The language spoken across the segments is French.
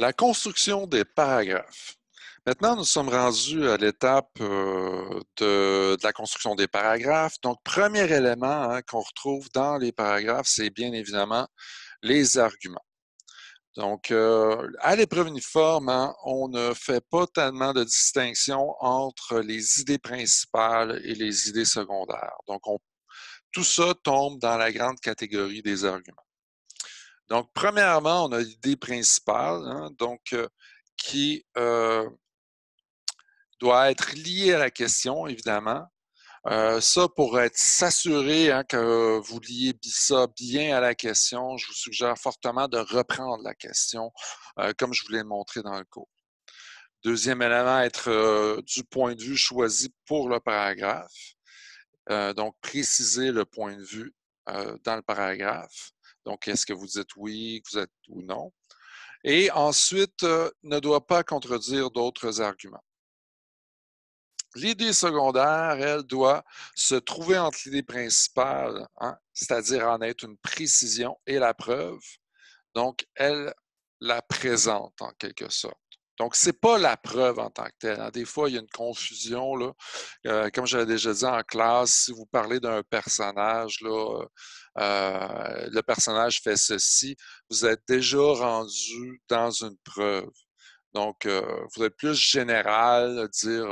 La construction des paragraphes. Maintenant, nous sommes rendus à l'étape euh, de, la construction des paragraphes. Donc, premier élément hein, qu'on retrouve dans les paragraphes, c'est bien évidemment les arguments. Donc, euh, à l'épreuve uniforme, hein, on ne fait pas tellement de distinction entre les idées principales et les idées secondaires. Donc, tout ça tombe dans la grande catégorie des arguments. Donc, premièrement, on a l'idée principale, hein, euh, qui euh, doit être liée à la question, évidemment. Euh, ça, pour être s'assurer hein, que vous liez ça bien à la question, je vous suggère fortement de reprendre la question comme je vous l'ai montré dans le cours. Deuxième élément, être du point de vue choisi pour le paragraphe. donc, préciser le point de vue dans le paragraphe. Donc, est-ce que vous dites oui, que vous êtes ou non? Et ensuite, euh, ne doit pas contredire d'autres arguments. L'idée secondaire, elle, doit se trouver entre l'idée principale, hein, c'est-à-dire en être une précision et la preuve. Donc, elle la présente en quelque sorte. Donc, ce n'est pas la preuve en tant que telle. Hein. Des fois, il y a une confusion. Là. Euh, comme j'avais déjà dit en classe, si vous parlez d'un personnage, là, euh, euh, le personnage fait ceci, vous êtes déjà rendu dans une preuve. Donc, vous êtes plus général, dire,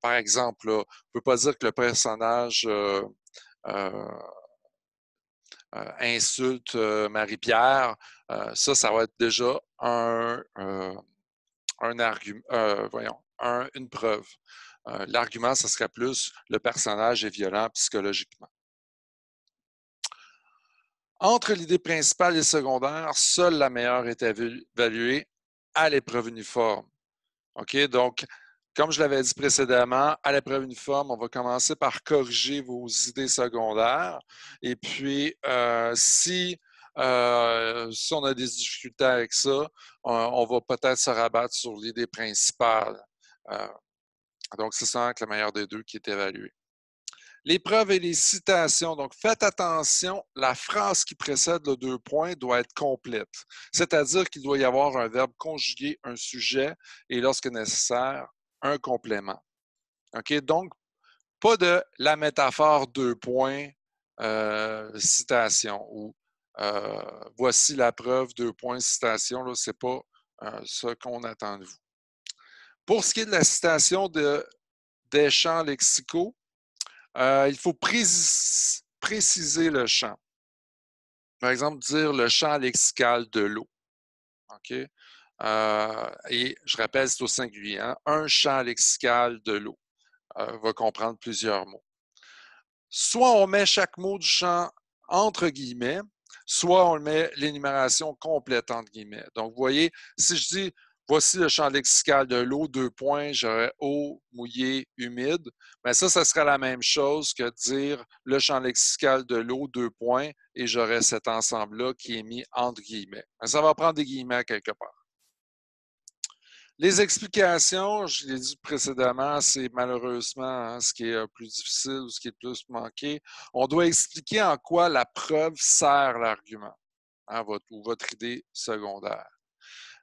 par exemple, on ne peut pas dire que le personnage... insulte Marie-Pierre, ça, ça va être déjà un, un argument, euh, voyons, une preuve. Euh, l'argument, ce serait plus le personnage est violent psychologiquement. Entre l'idée principale et secondaire, seule la meilleure est évaluée à l'épreuve uniforme. OK? Donc, comme je l'avais dit précédemment, à l'épreuve uniforme, on va commencer par corriger vos idées secondaires. Et puis, euh, si euh, si on a des difficultés avec ça, euh, on, va peut-être se rabattre sur l'idée principale. Euh, donc, c'est ça que la meilleur des deux qui est évalué. Les preuves et les citations. Donc, faites attention, la phrase qui précède le deux points doit être complète. C'est-à-dire qu'il doit y avoir un verbe conjugué, un sujet et, lorsque nécessaire, un complément. OK? Donc, pas de la métaphore deux points, citation ou euh, voici la preuve, deux points, citation, ce n'est pas euh, ce qu'on attend de vous. Pour ce qui est de la citation de champs lexicaux, euh, il faut préciser le champ. Par exemple, dire le champ lexical de l'eau. et je rappelle, c'est au singulier. Hein, un champ lexical de l'eau va comprendre plusieurs mots. Soit on met chaque mot du champ entre guillemets, soit on met l'énumération complète, entre guillemets. Donc, vous voyez, si je dis voici le champ lexical de l'eau, deux points, j'aurais eau, mouillé, humide, mais ben, ça, ça serait la même chose que dire le champ lexical de l'eau, deux points, et j'aurais cet ensemble-là qui est mis entre guillemets. Ben, ça va prendre des guillemets quelque part. Les explications, je l'ai dit précédemment, c'est malheureusement hein, ce qui est euh, plus difficile ou ce qui est plus manqué. On doit expliquer en quoi la preuve sert l'argument hein, votre, ou votre idée secondaire.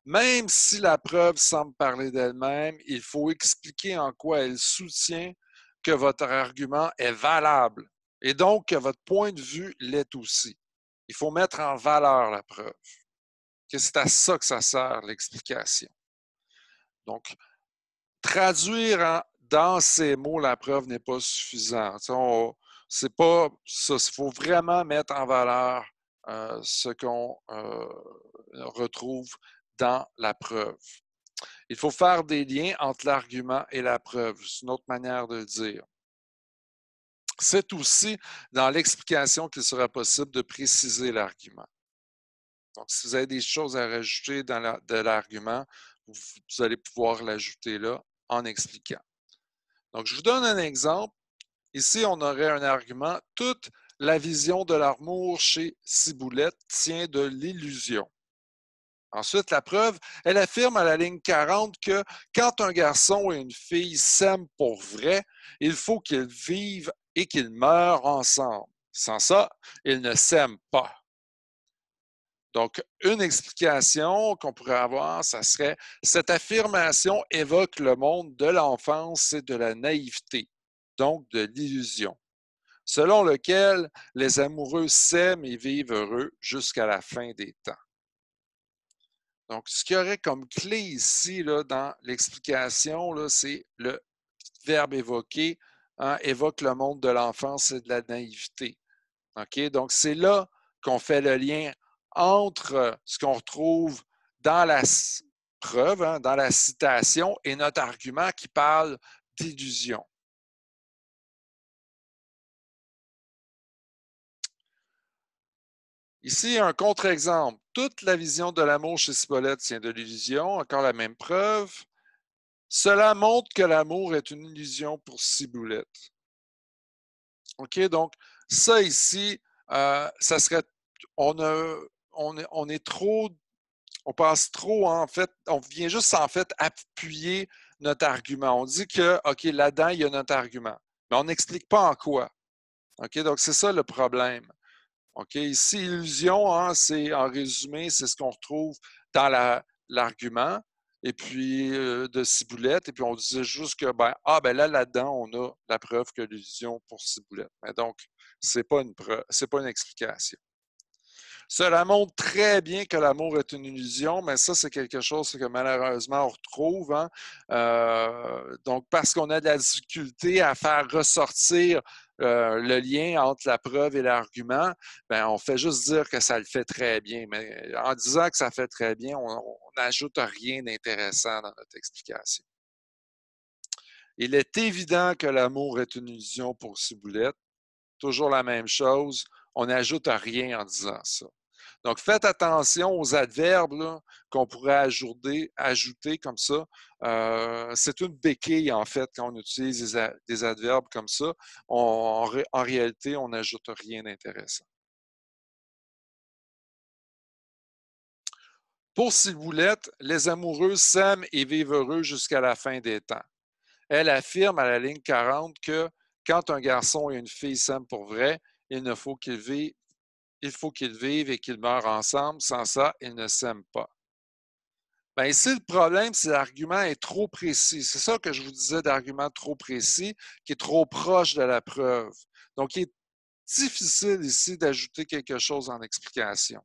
Même si la preuve semble parler d'elle-même, il faut expliquer en quoi elle soutient que votre argument est valable et donc que votre point de vue l'est aussi. Il faut mettre en valeur la preuve. C'est à ça que ça sert l'explication. Donc, traduire dans ces mots la preuve n'est pas suffisant. Il faut vraiment mettre en valeur euh, ce qu'on euh, retrouve dans la preuve. Il faut faire des liens entre l'argument et la preuve. C'est une autre manière de le dire. C'est aussi dans l'explication qu'il sera possible de préciser l'argument. Donc, si vous avez des choses à rajouter dans de l'argument, vous, allez pouvoir l'ajouter là en expliquant. Donc, je vous donne un exemple. Ici, on aurait un argument. Toute la vision de l'amour chez Ciboulette tient de l'illusion. Ensuite, la preuve, elle affirme à la ligne 40 que quand un garçon et une fille s'aiment pour vrai, il faut qu'ils vivent et qu'ils meurent ensemble. Sans ça, ils ne s'aiment pas. Donc, une explication qu'on pourrait avoir, ça serait cette affirmation évoque le monde de l'enfance et de la naïveté, donc de l'illusion, selon lequel les amoureux s'aiment et vivent heureux jusqu'à la fin des temps. Donc, ce qu'il y aurait comme clé ici là, dans l'explication, c'est le verbe évoqué hein, évoque le monde de l'enfance et de la naïveté. Donc, c'est là qu'on fait le lien entre euh, ce qu'on retrouve dans la preuve, hein, dans la citation, et notre argument qui parle d'illusion. Ici, un contre-exemple. Toute la vision de l'amour chez Spolette tient de l'illusion, encore la même preuve. Cela montre que l'amour est une illusion pour Ciboulette. OK, donc ça ici, euh, ça serait, on a on, est trop, on passe trop en fait, on vient juste en fait appuyer notre argument. On dit que, OK, là-dedans, il y a notre argument, mais on n'explique pas en quoi. OK, donc c'est ça le problème. OK, ici, illusion, hein, c'est en résumé, c'est ce qu'on retrouve dans l'argument. et puis euh, de ciboulette, et puis on disait juste que ben ah ben là là-dedans on a la preuve que l'illusion pour ciboulette. Mais donc c'est pas une c'est pas une explication. Cela montre très bien que l'amour est une illusion, mais ça, c'est quelque chose que malheureusement on retrouve. Hein. Euh, donc, parce qu'on a de la difficulté à faire ressortir euh, le lien entre la preuve et l'argument, ben, on fait juste dire que ça le fait très bien. Mais euh, en disant que ça fait très bien, on n'ajoute rien d'intéressant dans notre explication. Il est évident que l'amour est une illusion pour Ciboulette. Toujours la même chose. On n'ajoute rien en disant ça. Donc, faites attention aux adverbes qu'on pourrait ajouter, comme ça. Euh, c'est une béquille, en fait, quand on utilise des, adverbes comme ça. en, réalité, on n'ajoute rien d'intéressant. Pour Ciboulette, les amoureux s'aiment et vivent heureux jusqu'à la fin des temps. Elle affirme à la ligne 40 que quand un garçon et une fille s'aiment pour vrai, il ne faut qu'ils vivent il faut qu'ils vivent et qu'ils meurent ensemble. Sans ça, ils ne s'aiment pas. Bien, ici, le problème, c'est l'argument est trop précis. C'est ça que je vous disais d'argument trop précis, qui est trop proche de la preuve. Donc, il est difficile ici d'ajouter quelque chose en explication.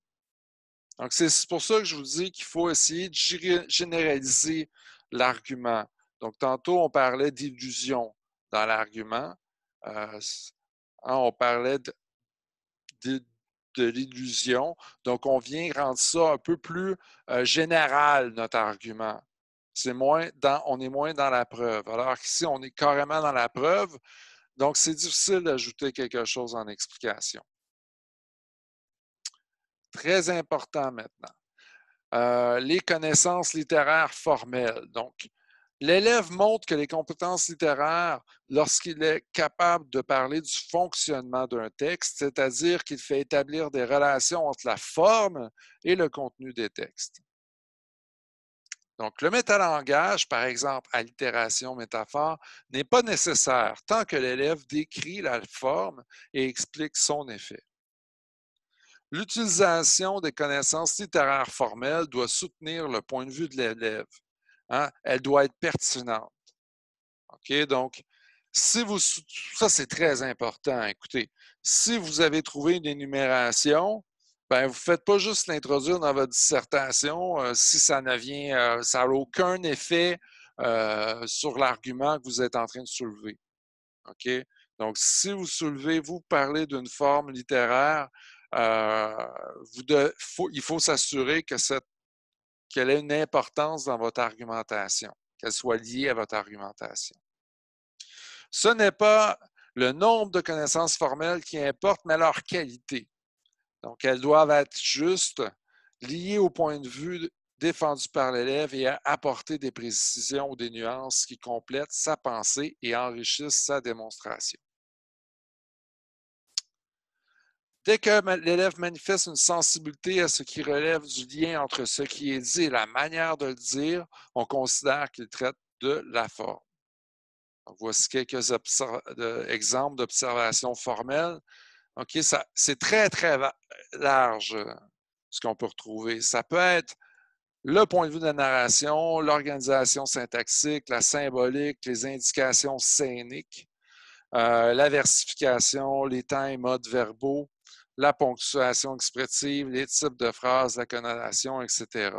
Donc, c'est pour ça que je vous dis qu'il faut essayer de généraliser l'argument. Donc, tantôt, on parlait d'illusion dans l'argument. Euh, hein, on parlait de de l'illusion. Donc, on vient rendre ça un peu plus euh, général, notre argument. C'est moins dans, on est moins dans la preuve. Alors qu'ici, on est carrément dans la preuve. Donc, c'est difficile d'ajouter quelque chose en explication. Très important maintenant. Euh, les connaissances littéraires formelles. Donc, L'élève montre que les compétences littéraires, lorsqu'il est capable de parler du fonctionnement d'un texte, c'est-à-dire qu'il fait établir des relations entre la forme et le contenu des textes. Donc, le métalangage, par exemple, allitération, métaphore, n'est pas nécessaire tant que l'élève décrit la forme et explique son effet. L'utilisation des connaissances littéraires formelles doit soutenir le point de vue de l'élève. Hein, elle doit être pertinente. OK? Donc, si vous. Ça, c'est très important. Écoutez, si vous avez trouvé une énumération, ben, vous ne faites pas juste l'introduire dans votre dissertation euh, si ça ne vient, euh, ça n'a aucun effet euh, sur l'argument que vous êtes en train de soulever. OK? Donc, si vous soulevez, vous parlez d'une forme littéraire, il faut s'assurer que cette qu'elle ait une importance dans votre argumentation, qu'elle soit liée à votre argumentation. Ce n'est pas le nombre de connaissances formelles qui importe, mais leur qualité. Donc, elles doivent être justes, liées au point de vue défendu par l'élève et apporter des précisions ou des nuances qui complètent sa pensée et enrichissent sa démonstration. Dès que l'élève manifeste une sensibilité à ce qui relève du lien entre ce qui est dit et la manière de le dire, on considère qu'il traite de la forme. voici quelques exemples d'observations formelles. c'est très, très large ce qu'on peut retrouver. Ça peut être le point de vue de la narration, l'organisation syntaxique, la symbolique, les indications scéniques, euh, la versification, les temps et modes verbaux, la ponctuation expressive, les types de phrases, la connotation, etc.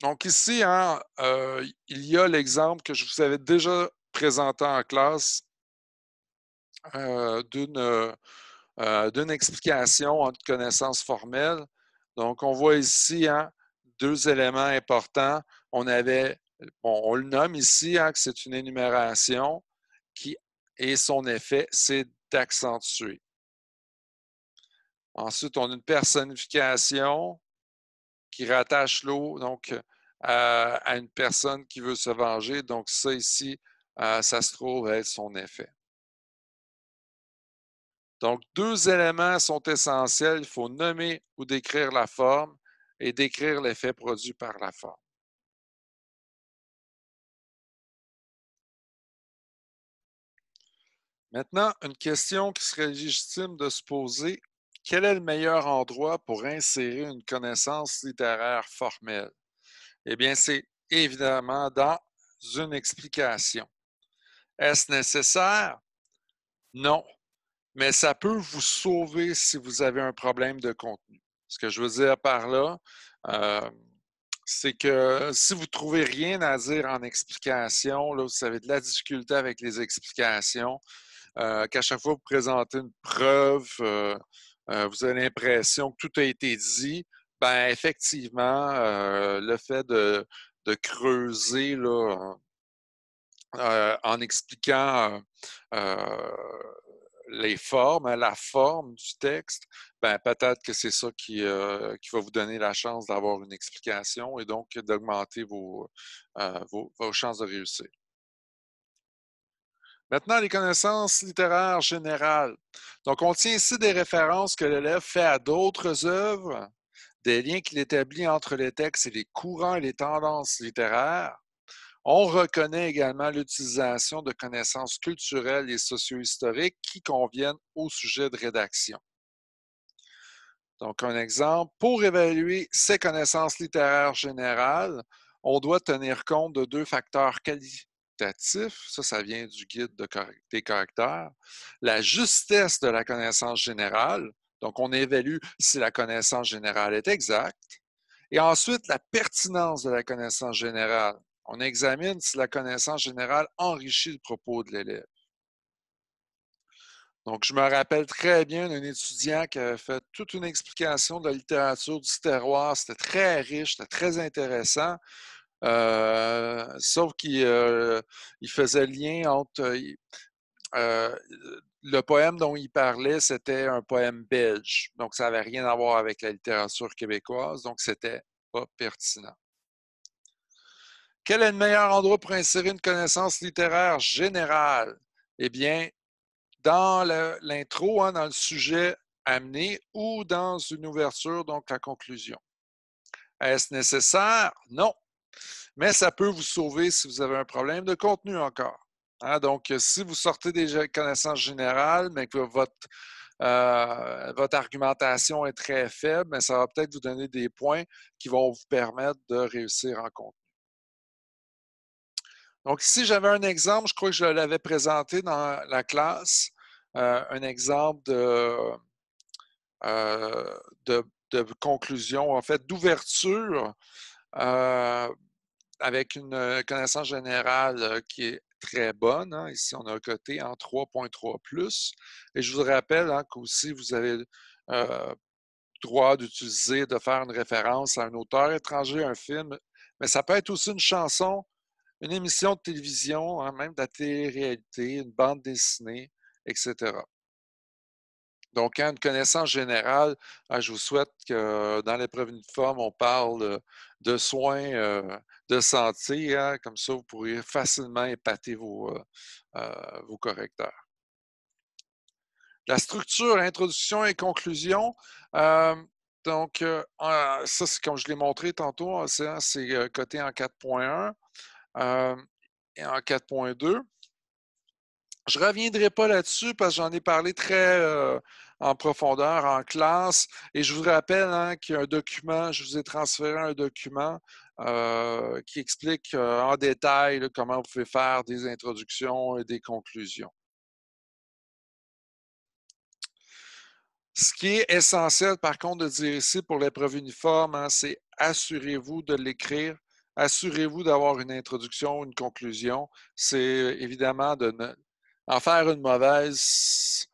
Donc ici, hein, euh, il y a l'exemple que je vous avais déjà présenté en classe euh, euh, d'une explication en connaissance formelle. Donc, on voit ici hein, deux éléments importants. On avait, on le nomme ici, hein, que c'est une énumération qui et son effet, c'est accentué. Ensuite, on a une personnification qui rattache l'eau donc euh, à une personne qui veut se venger. Donc ça ici, euh, ça se trouve être son effet. Donc deux éléments sont essentiels. Il faut nommer ou décrire la forme et décrire l'effet produit par la forme. Maintenant, une question qui serait légitime de se poser. Quel est le meilleur endroit pour insérer une connaissance littéraire formelle? Eh bien, c'est évidemment dans une explication. Est-ce nécessaire? Non, mais ça peut vous sauver si vous avez un problème de contenu. Ce que je veux dire par là, euh, c'est que si vous ne trouvez rien à dire en explication, là, vous avez de la difficulté avec les explications, euh, qu'à chaque fois que vous présentez une preuve, euh, euh, vous avez l'impression que tout a été dit. Ben effectivement, le fait de, creuser en expliquant les formes, hein, la forme du texte, ben, peut-être que c'est ça qui, va vous donner la chance d'avoir une explication et donc d'augmenter vos chances de réussir. Maintenant, les connaissances littéraires générales. Donc, on tient ici des références que l'élève fait à d'autres œuvres, des liens qu'il établit entre les textes et les courants et les tendances littéraires. On reconnaît également l'utilisation de connaissances culturelles et socio-historiques qui conviennent au sujet de rédaction. Donc, un exemple, pour évaluer ces connaissances littéraires générales, on doit tenir compte de deux facteurs qualifiés ça, ça vient du guide des caractères. La justesse de la connaissance générale, donc on évalue si la connaissance générale est exacte. Et ensuite, la pertinence de la connaissance générale. On examine si la connaissance générale enrichit le propos de l'élève. Donc, je me rappelle très bien d'un étudiant qui avait fait toute une explication de la littérature du terroir. C'était très riche, c'était très intéressant. Euh, sauf qu'il euh, faisait lien entre. Euh, le poème dont il parlait, c'était un poème belge. Donc, ça n'avait rien à voir avec la littérature québécoise. Donc, c'était pas pertinent. Quel est le meilleur endroit pour insérer une connaissance littéraire générale? Eh bien, dans l'intro, hein, dans le sujet amené ou dans une ouverture, donc la conclusion. Est-ce nécessaire? Non. Mais ça peut vous sauver si vous avez un problème de contenu encore. Hein. Donc, euh, si vous sortez des connaissances générales, mais que euh, votre, argumentation est très faible, mais ça va peut-être vous donner des points qui vont vous permettre de réussir en contenu. Donc, ici, j'avais un exemple, je crois que je l'avais présenté dans la classe, euh, un exemple de, conclusion, en fait, d'ouverture euh, avec une euh, connaissance générale euh, qui est très bonne. Hein, ici, on a un côté en 3.3 Et je vous rappelle hein, qu'aussi, vous avez euh, droit d'utiliser, de faire une référence à un auteur étranger, un film, mais ça peut être aussi une chanson, une émission de télévision, hein, même de la télé-réalité, une bande dessinée, etc. Donc, hein, une connaissance générale, hein, je vous souhaite que euh, dans l'épreuve uniforme, forme, on parle euh, de soins euh, de santé. Hein. comme ça, vous pourriez facilement épater vos, correcteurs. La structure, introduction et conclusion. donc, ça, c'est comme je l'ai montré tantôt, c'est coté en 4.1 et en 4.2. Je ne reviendrai pas là-dessus parce que j'en ai parlé très euh, en profondeur en classe. Et je vous rappelle hein, qu'il y a un document, je vous ai transféré un document euh, qui explique euh, en détail comment vous pouvez faire des introductions et des conclusions. Ce qui est essentiel, par contre, de dire ici pour l'épreuve uniforme, hein, c'est assurez-vous de l'écrire assurez-vous d'avoir une introduction, ou une conclusion. C'est évidemment de ne en faire une mauvaise,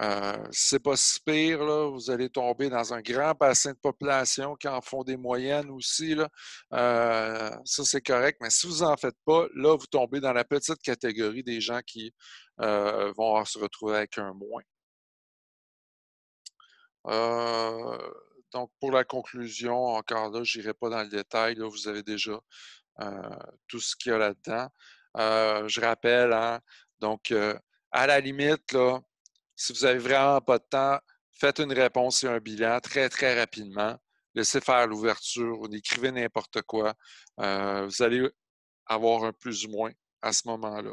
euh, c'est pas si pire. Là. Vous allez tomber dans un grand bassin de population qui en font des moyennes aussi. Euh, ça, c'est correct. Mais si vous n'en faites pas, là, vous tombez dans la petite catégorie des gens qui euh, vont se retrouver avec un moins. Euh, donc, pour la conclusion, encore là, je n'irai pas dans le détail. Là, vous avez déjà tout ce qu'il y a là-dedans. je rappelle, hein, donc, euh, à la limite, là, si vous n'avez vraiment pas de temps, faites une réponse et un bilan très, très rapidement. Laissez faire l'ouverture, écrivez n'importe quoi. Euh, vous allez avoir un plus ou moins à ce moment-là.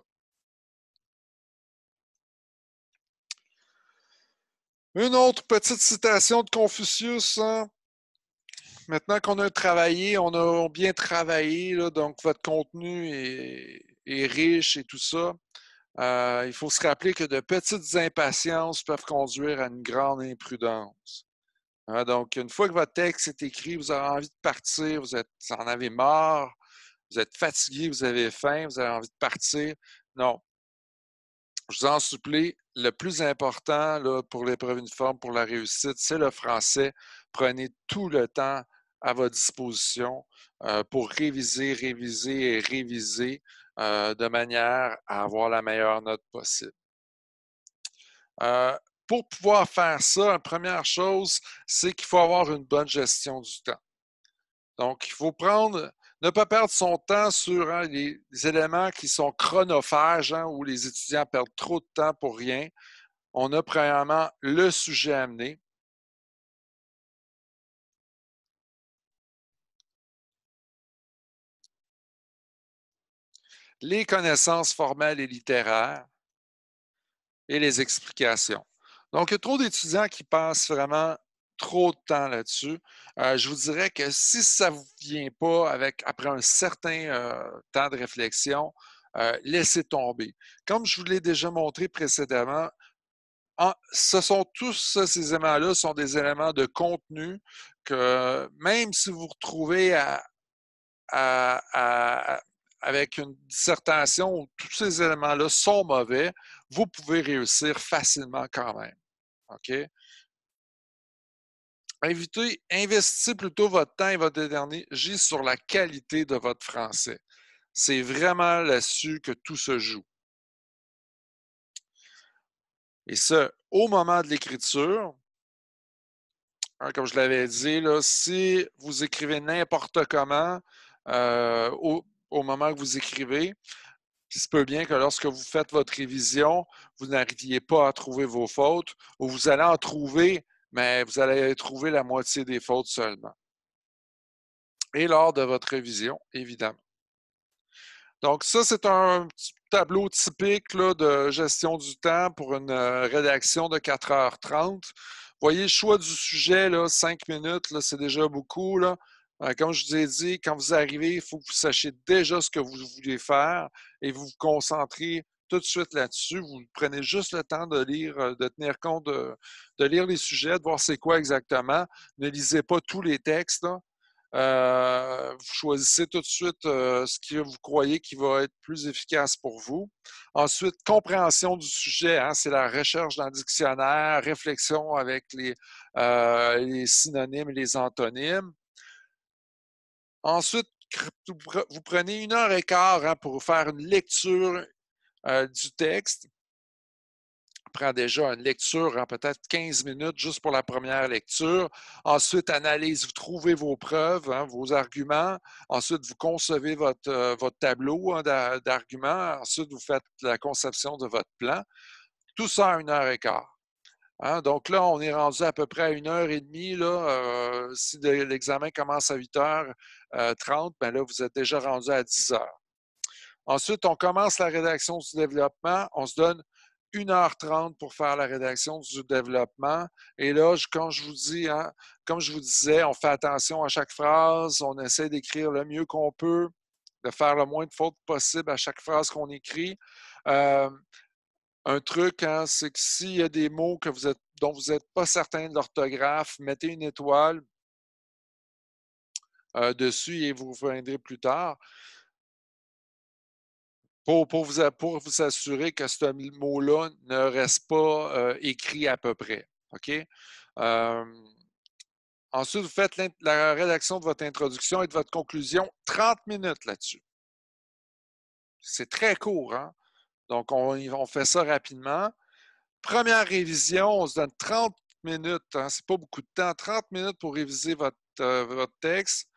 Une autre petite citation de Confucius. Hein. Maintenant qu'on a travaillé, on a bien travaillé, donc votre contenu est riche et tout ça. Euh, il faut se rappeler que de petites impatiences peuvent conduire à une grande imprudence. Hein, donc, une fois que votre texte est écrit, vous avez envie de partir, vous, en avez marre, vous êtes fatigué, vous avez faim, vous avez envie de partir. Non. Je vous en supplie, le plus important pour l'épreuve uniforme, pour la réussite, c'est le français. Prenez tout le temps à votre disposition euh, pour réviser, réviser et réviser. Euh, de manière à avoir la meilleure note possible. Euh, pour pouvoir faire ça, la première chose, c'est qu'il faut avoir une bonne gestion du temps. Donc, il faut prendre, ne pas perdre son temps sur hein, les, éléments qui sont chronophages, hein, où les étudiants perdent trop de temps pour rien. On a premièrement le sujet amené. les connaissances formelles et littéraires et les explications. Donc, il y a trop d'étudiants qui passent vraiment trop de temps là-dessus. Euh, je vous dirais que si ça ne vous vient pas avec, après un certain euh, temps de réflexion, euh, laissez tomber. Comme je vous l'ai déjà montré précédemment, ce sont tous ces éléments-là sont des éléments de contenu que même si vous vous retrouvez à, avec une dissertation où tous ces éléments-là sont mauvais, vous pouvez réussir facilement quand même. OK? Invitez, investissez plutôt votre temps et votre énergie sur la qualité de votre français. C'est vraiment là-dessus que tout se joue. Et ce, au moment de l'écriture, hein, comme je l'avais dit, là, si vous écrivez n'importe comment, euh, au, au moment que vous écrivez, il se peut bien que lorsque vous faites votre révision, vous n'arriviez pas à trouver vos fautes ou vous allez en trouver, mais vous allez trouver la moitié des fautes seulement. Et lors de votre révision, évidemment. Donc, ça, c'est un tableau typique de gestion du temps pour une euh, rédaction de 4h30. Voyez, choix du sujet, là, 5 minutes, c'est déjà beaucoup. Là. Euh, comme je vous ai dit, quand vous arrivez, il faut que vous sachiez déjà ce que vous voulez faire et vous vous concentrez tout de suite là-dessus. Vous prenez juste le temps de lire, euh, de tenir compte, de, lire les sujets, de voir c'est quoi exactement. Ne lisez pas tous les textes. Euh, vous choisissez tout de suite ce que vous croyez qui va être plus efficace pour vous. Ensuite, compréhension du sujet, hein, c'est la recherche dans le dictionnaire, réflexion avec les synonymes et les antonymes. Ensuite, vous prenez une heure et quart hein, pour faire une lecture euh, du texte. Prend déjà une lecture en hein, peut-être 15 minutes juste pour la première lecture. Ensuite, analyse, vous trouvez vos preuves, hein, vos arguments. Ensuite, vous concevez votre, euh, tableau d'arguments. Ensuite, vous faites la conception de votre plan. Tout ça en une heure et quart. Hein, donc là, on est rendu à peu près à une heure et demie. Là, euh, si l'examen commence à 8h30, euh, ben là, vous êtes déjà rendu à 10h. Ensuite, on commence la rédaction du développement. On se donne 1h30 pour faire la rédaction du développement. Et là, quand je vous dis, hein, comme je vous disais, on fait attention à chaque phrase, on essaie d'écrire le mieux qu'on peut, de faire le moins de fautes possible à chaque phrase qu'on écrit. Euh, un truc, hein, c'est que s'il y a des mots que dont vous n'êtes pas certain de l'orthographe, mettez une étoile euh, dessus et vous reviendrez plus tard. Pour, vous, assurer que ce mot-là ne reste pas euh, écrit à peu près. Euh, ensuite, vous faites la rédaction de votre introduction et de votre conclusion. 30 minutes là-dessus. C'est très court, hein? Donc, on, fait ça rapidement. Première révision, on se donne 30 minutes. ce hein, c'est pas beaucoup de temps. 30 minutes pour réviser euh, votre, texte.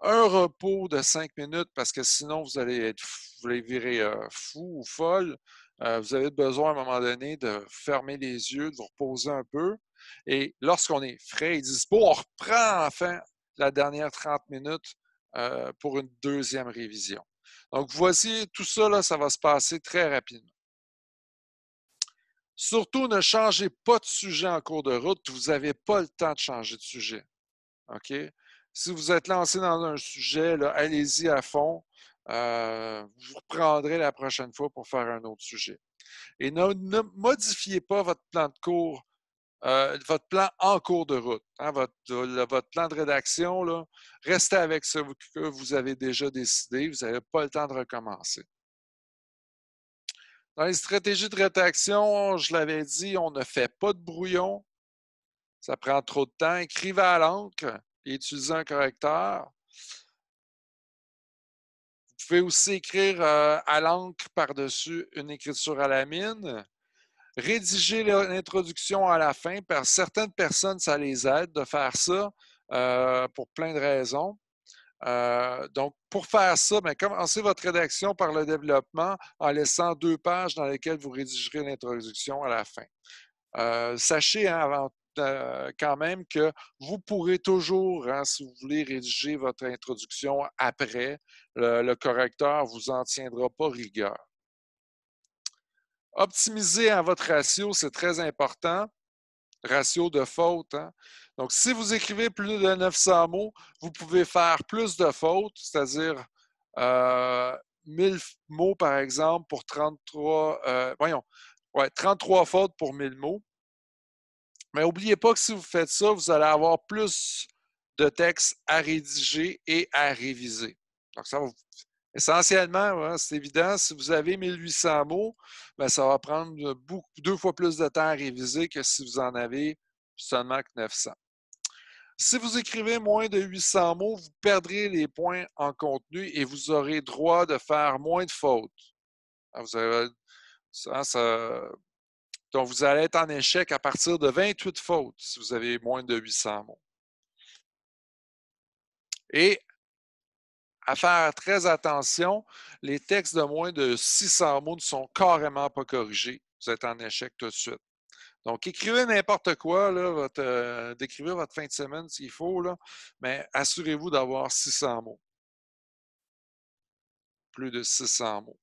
Un repos de 5 minutes parce que sinon, vous allez être vous virer euh, fou ou folle. Euh, vous avez besoin à un moment donné de fermer les yeux, de vous reposer un peu. Et lorsqu'on est frais et dispo, on reprend enfin la dernière 30 minutes pour une deuxième révision. Donc, voici tout ça, ça va se passer très rapidement. Surtout, ne changez pas de sujet en cours de route. Vous n'avez pas le temps de changer de sujet. Si vous êtes lancé dans un sujet, allez-y à fond. Euh, vous reprendrez la prochaine fois pour faire un autre sujet. Et ne modifiez pas votre plan de cours euh, votre plan en cours de route, hein, votre, plan de rédaction, restez avec ce que vous avez déjà décidé, vous n'avez pas le temps de recommencer. Dans les stratégies de rédaction, je l'avais dit, on ne fait pas de brouillon, ça prend trop de temps. Écrivez à l'encre et utilisez un correcteur. Vous pouvez aussi écrire euh, à l'encre par-dessus une écriture à la mine. Rédiger l'introduction à la fin, par certaines personnes, ça les aide de faire ça euh, pour plein de raisons. Euh, donc, pour faire ça, ben, commencez votre rédaction par le développement en laissant deux pages dans lesquelles vous rédigerez l'introduction à la fin. Euh, sachez hein, quand même que vous pourrez toujours, hein, si vous voulez rédiger votre introduction après, le, le correcteur ne vous en tiendra pas rigueur. Optimiser votre ratio, c'est très important. Ratio de faute. Hein. Donc, si vous écrivez plus de 900 mots, vous pouvez faire plus de fautes, c'est-à-dire 1000 euh, mots, par exemple, pour 33, euh, voyons, ouais, 33 fautes pour 1000 mots. Mais n'oubliez pas que si vous faites ça, vous allez avoir plus de textes à rédiger et à réviser. Donc, ça va vous Essentiellement, c'est évident, si vous avez 1800 mots, ben, ça va prendre euh, deux fois plus de temps à réviser que si vous en avez seulement que 900. Si vous écrivez moins de 800 mots, vous perdrez les points en contenu et vous aurez droit de faire moins de fautes. Ah, donc, vous allez être en échec à partir de 28 fautes si vous avez moins de 800 mots. Et à faire très attention. Les textes de moins de 600 mots ne sont carrément pas corrigés. Vous êtes en échec tout de suite. Donc, écrivez n'importe quoi, votre, euh, décrivez votre fin de semaine s'il faut, mais assurez-vous d'avoir 600 mots. Plus de 600 mots.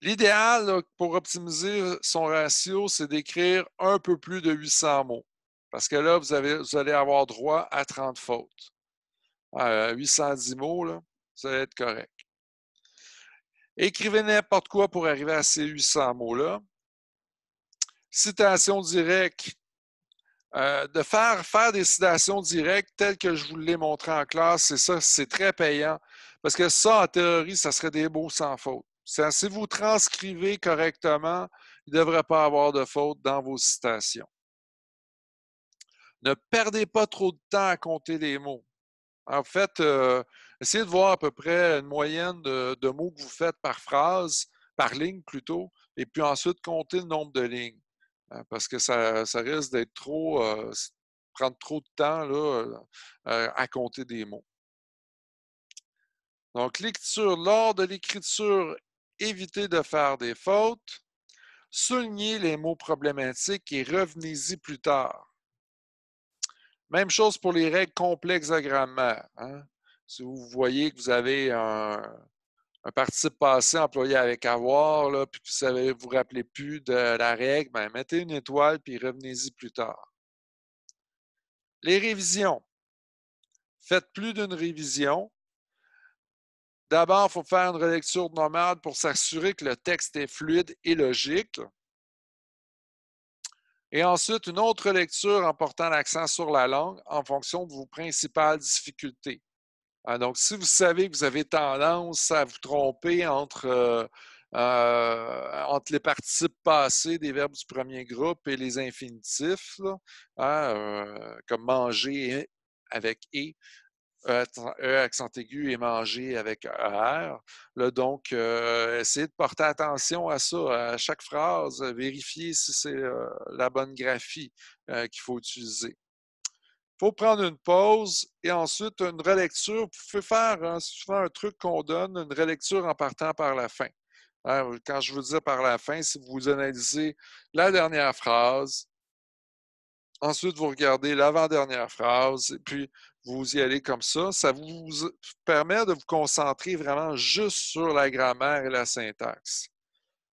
L'idéal pour optimiser son ratio, c'est d'écrire un peu plus de 800 mots, parce que là, vous allez avoir droit à 30 fautes. 810 mots, ça va être correct. Écrivez n'importe quoi pour arriver à ces 800 mots-là. Citation directe. Euh, de faire, faire des citations directes telles que je vous l'ai montré en classe, c'est ça, c'est très payant. Parce que ça, en théorie, ça serait des mots sans faute. Si vous transcrivez correctement, il ne devrait pas avoir de faute dans vos citations. Ne perdez pas trop de temps à compter les mots. En fait, euh, essayez de voir à peu près une moyenne de, mots que vous faites par phrase, par ligne plutôt, et puis ensuite compter le nombre de lignes. Hein, parce que ça, risque d'être trop, euh, prendre trop de temps euh, à compter des mots. Donc, l'écriture. lors de l'écriture, évitez de faire des fautes. Soulignez les mots problématiques et revenez-y plus tard. Même chose pour les règles complexes de grammaire. Hein. Si vous voyez que vous avez un, participe passé employé avec avoir, là, puis que vous ne vous rappelez plus de la règle, ben, mettez une étoile puis revenez-y plus tard. Les révisions. Faites plus d'une révision. D'abord, il faut faire une relecture normale pour s'assurer que le texte est fluide et logique. Et ensuite, une autre lecture en portant l'accent sur la langue en fonction de vos principales difficultés. Ah, donc, si vous savez que vous avez tendance à vous tromper entre, euh, euh, les participes passés des verbes du premier groupe et les infinitifs, hein, euh, comme manger avec et, E, e accent aigu et manger avec ER. Là, donc, euh, essayez de porter attention à ça, à chaque phrase, vérifier si c'est euh, la bonne graphie euh, qu'il faut utiliser. Il faut prendre une pause et ensuite une relecture. Vous pouvez faire hein, un truc qu'on donne, une relecture en partant par la fin. Hein, quand je vous dis par la fin, si vous analysez la dernière phrase, Ensuite, vous regardez l'avant-dernière phrase, et puis vous y allez comme ça. Ça vous permet de vous concentrer vraiment juste sur la grammaire et la syntaxe.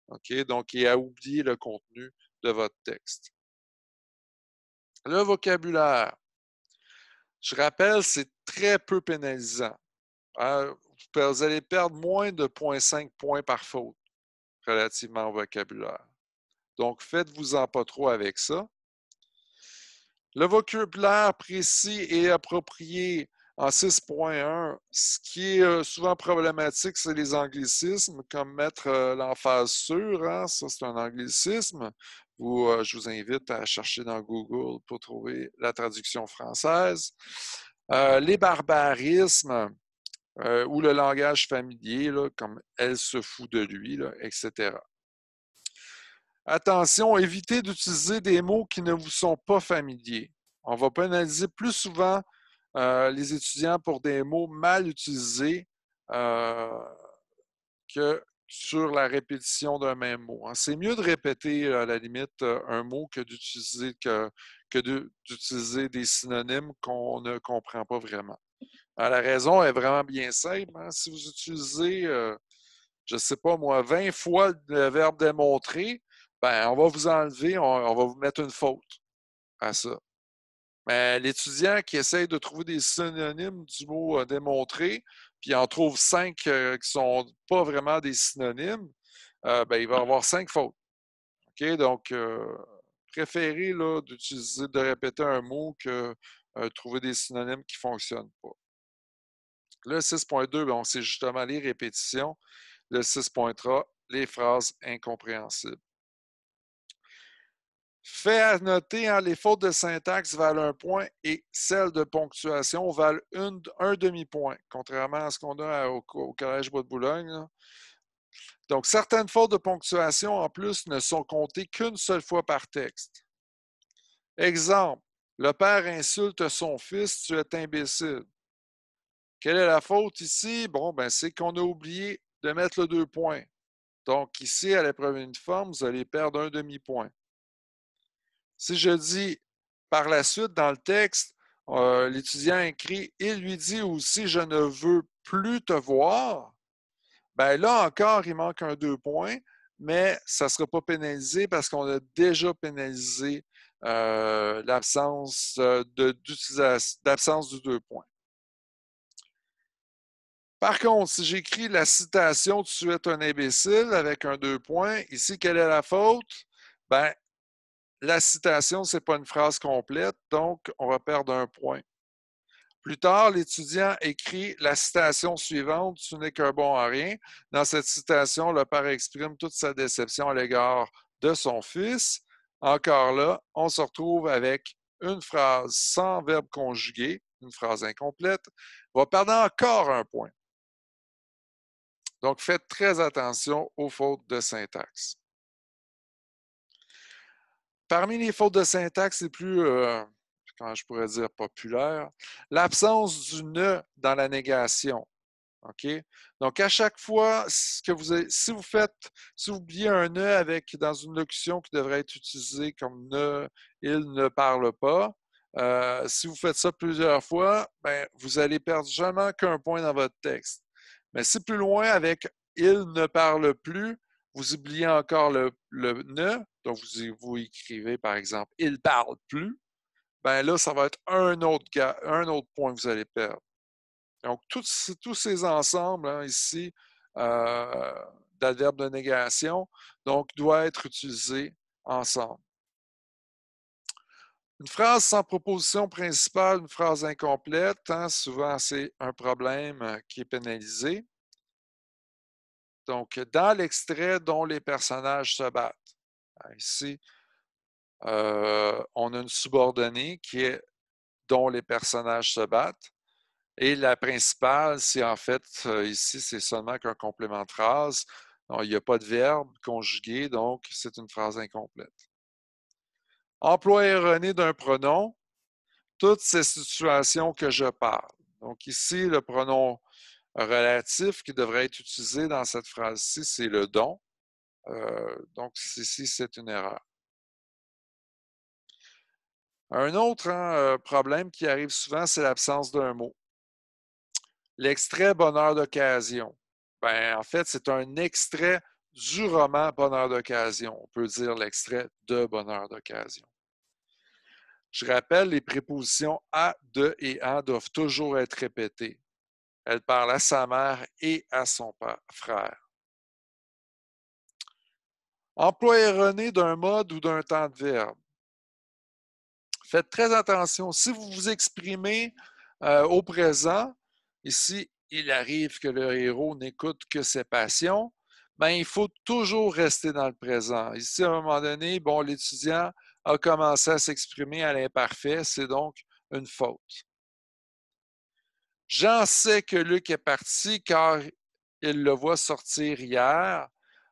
OK? Donc, et à oublier le contenu de votre texte. Le vocabulaire. Je rappelle, c'est très peu pénalisant. Euh, vous allez perdre moins de 0.5 points par faute relativement au vocabulaire. Donc, faites-vous-en pas trop avec ça. Le vocabulaire précis et approprié en 6.1, ce qui est euh, souvent problématique, c'est les anglicismes, comme mettre euh, l'emphase sur, hein, ça c'est un anglicisme, euh, je vous invite à chercher dans Google pour trouver la traduction française. les barbarismes ou le langage familier, comme elle se fout de lui, etc. Attention, évitez d'utiliser des mots qui ne vous sont pas familiers. On va pénaliser plus souvent euh, les étudiants pour des mots mal utilisés euh, que sur la répétition d'un même mot. Hein. C'est mieux de répéter euh, à la limite un mot que d'utiliser des synonymes qu'on ne comprend pas vraiment. Ah, la raison est vraiment bien simple. Hein. Si vous utilisez je ne sais pas moi, 20 fois le verbe démontrer, ben, on va vous enlever, on, va vous mettre une faute à ça. Mais l'étudiant qui essaye de trouver des synonymes du mot euh, démontrer, puis en trouve cinq euh, qui ne sont pas vraiment des synonymes, euh, ben, il va avoir cinq fautes. Donc, préférez d'utiliser, de répéter un mot que trouver des synonymes qui ne fonctionnent pas. Le 6.2, c'est ben, justement les répétitions. Le 6.3, les phrases incompréhensibles. Fait à noter, hein, les fautes de syntaxe valent un point et celles de ponctuation valent un demi-point, contrairement à ce qu'on a au, Collège Bois de Boulogne. Donc, certaines fautes de ponctuation, en plus, ne sont comptées qu'une seule fois par texte. Exemple, le père insulte son fils, tu es imbécile. Quelle est la faute ici? Bon, ben, c'est qu'on a oublié de mettre le deux points. Donc, ici, à l'épreuve forme, vous allez perdre un demi-point. Si je dis par la suite dans le texte, euh, l'étudiant écrit Il lui dit aussi Je ne veux plus te voir, ben là encore, il manque un deux points, mais ça ne sera pas pénalisé parce qu'on a déjà pénalisé euh, l'absence euh, d'absence du deux points. Par contre, si j'écris la citation Tu es un imbécile avec un deux points, ici, quelle est la faute? Ben, la citation, ce n'est pas une phrase complète, donc on va perdre un point. Plus tard, l'étudiant écrit la citation suivante ce n'est qu'un bon à rien. Dans cette citation, le père exprime toute sa déception à l'égard de son fils. Encore là, on se retrouve avec une phrase sans verbe conjugué, une phrase incomplète. On va perdre encore un point. Donc, faites très attention aux fautes de syntaxe. Parmi les fautes de syntaxe les plus, euh, je pourrais dire, populaires, l'absence du ne dans la négation. Donc, à chaque fois que vous si vous faites, si vous oubliez un ne avec dans une locution qui devrait être utilisée comme ne, il ne parle pas, euh, si vous faites ça plusieurs fois, ben, vous allez perdre jamais qu'un point dans votre texte. Mais si plus loin avec il ne parle plus, vous oubliez encore le, ne, donc vous, écrivez par exemple il parle plus. Ben là, ça va être un autre, un autre point que vous allez perdre. Donc, tous, ces ensembles hein, ici euh, d'adverbes de négation, donc, doivent être utilisés ensemble. Une phrase sans proposition principale, une phrase incomplète, hein, souvent c'est un problème euh, qui est pénalisé. Donc, dans l'extrait dont les personnages se battent, hein, ici, euh, on a une subordonnée qui est dont les personnages se battent. Et la principale, c'est en fait, euh, ici, c'est seulement qu'un complément de phrase. il n'y a pas de verbe conjugué, donc c'est une phrase incomplète. Emploi erroné d'un pronom, toutes ces situations que je parle. Donc ici, le pronom un relatif qui devrait être utilisé dans cette phrase-ci, c'est le don. Euh, donc, ici, c'est une erreur. Un autre hein, euh, problème qui arrive souvent, c'est l'absence d'un mot. L'extrait Bonheur d'occasion. Ben, en fait, c'est un extrait du roman Bonheur d'occasion. On peut dire l'extrait de Bonheur d'occasion. Je rappelle, les prépositions A, de et A doivent toujours être répétées. Elle parle à sa mère et à son frère. Emploi erroné d'un mode ou d'un temps de verbe. Faites très attention. Si vous vous exprimez euh, au présent, ici, il arrive que le héros n'écoute que ses passions, mais ben, il faut toujours rester dans le présent. Ici, à un moment donné, bon, l'étudiant a commencé à s'exprimer à l'imparfait, c'est donc une faute. Jean sait que Luc est parti car il le voit sortir hier.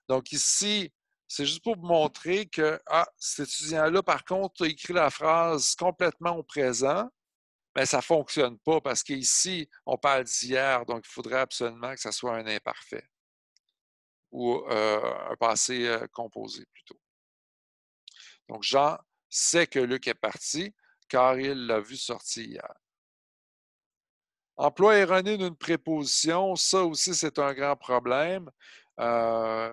Donc ici, c'est juste pour vous montrer que ah, cet étudiant-là, par contre, a écrit la phrase complètement au présent, mais ça ne fonctionne pas parce qu'ici, on parle d'hier, donc il faudrait absolument que ça soit un imparfait ou euh, un passé euh, composé plutôt. Donc Jean sait que Luc est parti car il l'a vu sortir hier. Emploi erroné d'une préposition, ça aussi, c'est un grand problème. Euh,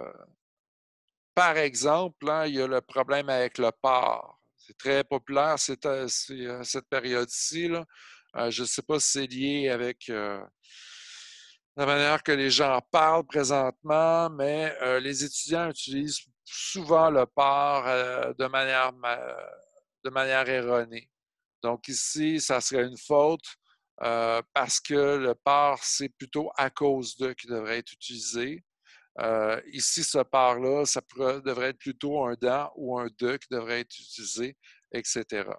par exemple, hein, il y a le problème avec le port. C'est très populaire cette, euh, euh, cette période-ci. je ne sais pas si c'est lié avec la manière que les gens parlent présentement, mais les étudiants utilisent souvent le port de, manière, de manière erronée. Donc ici, ça serait une faute euh, parce que le par, c'est plutôt à cause de qui devrait être utilisé. Euh, ici, ce par-là, ça devrait être plutôt un dans ou un de qui devrait être utilisé, etc.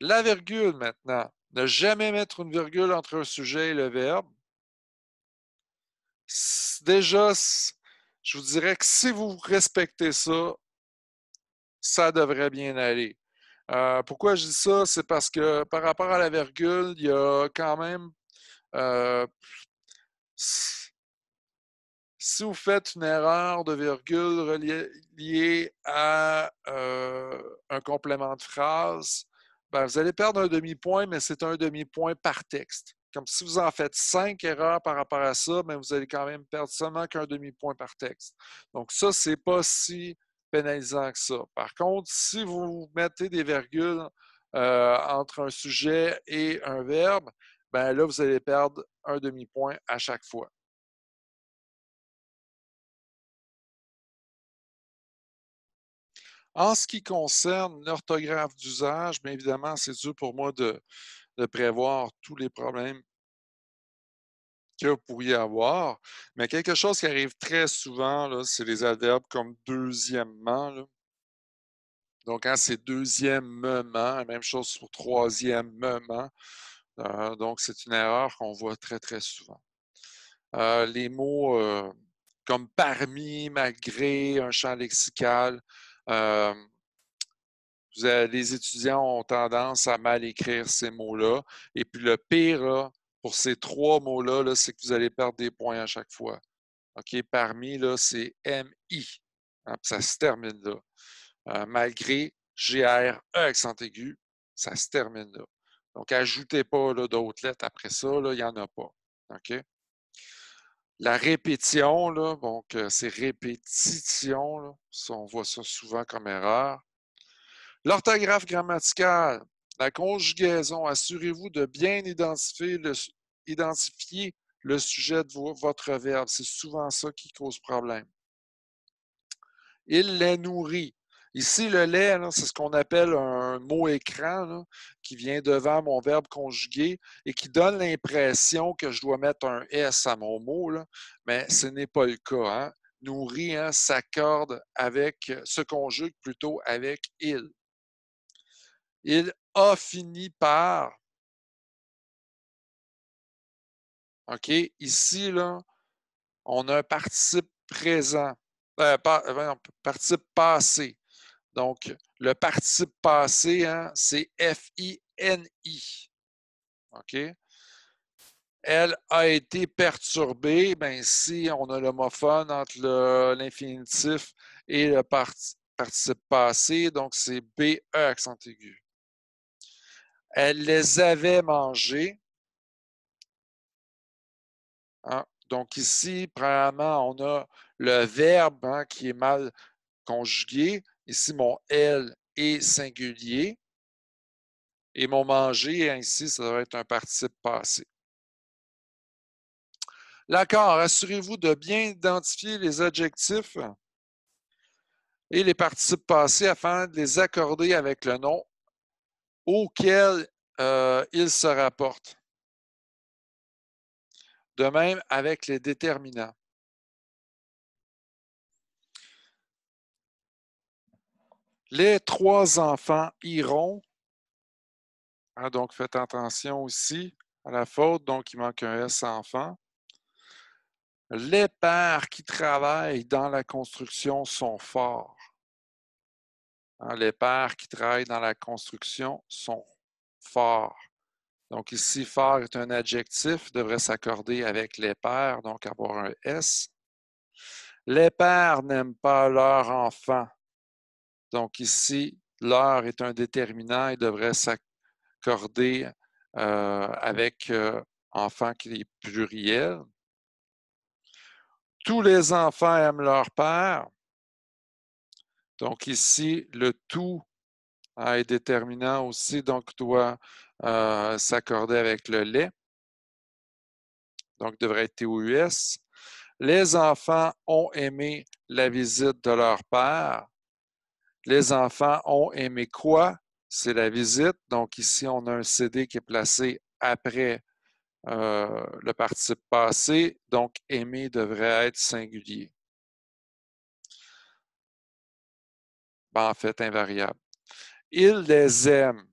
La virgule maintenant. Ne jamais mettre une virgule entre un sujet et le verbe. Déjà, je vous dirais que si vous respectez ça, ça devrait bien aller. Euh, pourquoi je dis ça? C'est parce que par rapport à la virgule, il y a quand même. Euh, si vous faites une erreur de virgule liée à euh, un complément de phrase, ben, vous allez perdre un demi-point, mais c'est un demi-point par texte. Comme si vous en faites cinq erreurs par rapport à ça, mais ben, vous allez quand même perdre seulement qu'un demi-point par texte. Donc, ça, c'est pas si pénalisant que ça. Par contre, si vous mettez des virgules euh, entre un sujet et un verbe, ben là, vous allez perdre un demi-point à chaque fois. En ce qui concerne l'orthographe d'usage, bien évidemment, c'est dur pour moi de prévoir tous les problèmes que vous pourriez avoir. Mais quelque chose qui arrive très souvent, c'est les adverbes comme deuxièmement. Donc, quand hein, c'est deuxièmement, même chose pour troisièmement. Hein, donc, c'est une erreur qu'on voit très, très souvent. Euh, les mots euh, comme parmi, malgré, un champ lexical, euh, les étudiants ont tendance à mal écrire ces mots-là. Et puis le pire, pour ces trois mots-là, c'est que vous allez perdre des points à chaque fois. OK? Parmi, là, c'est MI. i hein, ça se termine là. Euh, malgré e accent aigu, ça se termine là. Donc, ajoutez pas d'autres lettres après ça, il n'y en a pas. OK? La répétition, donc euh, c'est répétition, on voit ça souvent comme erreur. L'orthographe grammaticale, la conjugaison, assurez-vous de bien identifier le, sujet de votre verbe. C'est souvent ça qui cause problème. Il les nourrit. Ici, le lait, c'est ce qu'on appelle un mot écran qui vient devant mon verbe conjugué et qui donne l'impression que je dois mettre un S à mon mot, mais ce n'est pas le cas. Hein? Nourrit hein, s'accorde avec, se conjugue plutôt avec il. Il a fini par. OK? Ici, là, on a un participe présent, euh, euh, participe passé. Donc, le participe passé, hein, c'est F-I-N-I. OK? Elle a été perturbée. Ben, ici, on a l'homophone entre l'infinitif et le participe passé. Donc, c'est B-E accent aigu. Elle les avait mangés. Hein? Donc ici, premièrement, on a le verbe hein, qui est mal conjugué. Ici, mon elle est singulier. Et mon manger, ainsi, hein, ça doit être un participe passé. L'accord, assurez-vous de bien identifier les adjectifs et les participes passés afin de les accorder avec le nom auxquels euh, ils se rapportent. De même avec les déterminants. Les trois enfants iront. Hein, donc, faites attention aussi à la faute. Donc, il manque un S enfant. Les pères qui travaillent dans la construction sont forts. Hein, les pères qui travaillent dans la construction sont forts. Donc ici, fort est un adjectif, devrait s'accorder avec les pères, donc avoir un S. Les pères n'aiment pas leur enfant. Donc ici, leur est un déterminant et devrait s'accorder euh, avec euh, enfant qui est pluriel. Tous les enfants aiment leur père. Donc ici, le tout est déterminant aussi, donc doit euh, s'accorder avec le lait. Donc devrait être U.S. Les enfants ont aimé la visite de leur père. Les enfants ont aimé quoi? C'est la visite. Donc ici, on a un CD qui est placé après euh, le participe passé. Donc aimer devrait être singulier. Ben, en fait invariable. Il les aime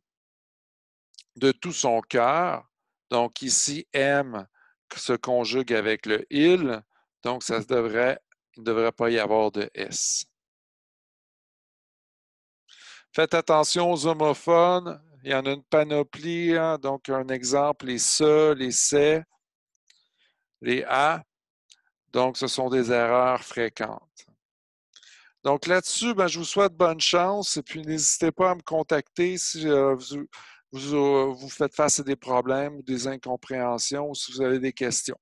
de tout son cœur. Donc ici, aime se conjugue avec le il, donc ça devrait, il ne devrait pas y avoir de S. Faites attention aux homophones, il y en a une panoplie, hein. donc un exemple, les se, les c, les a, donc ce sont des erreurs fréquentes. Donc là-dessus, ben, je vous souhaite bonne chance et puis n'hésitez pas à me contacter si euh, vous, vous faites face à des problèmes ou des incompréhensions ou si vous avez des questions.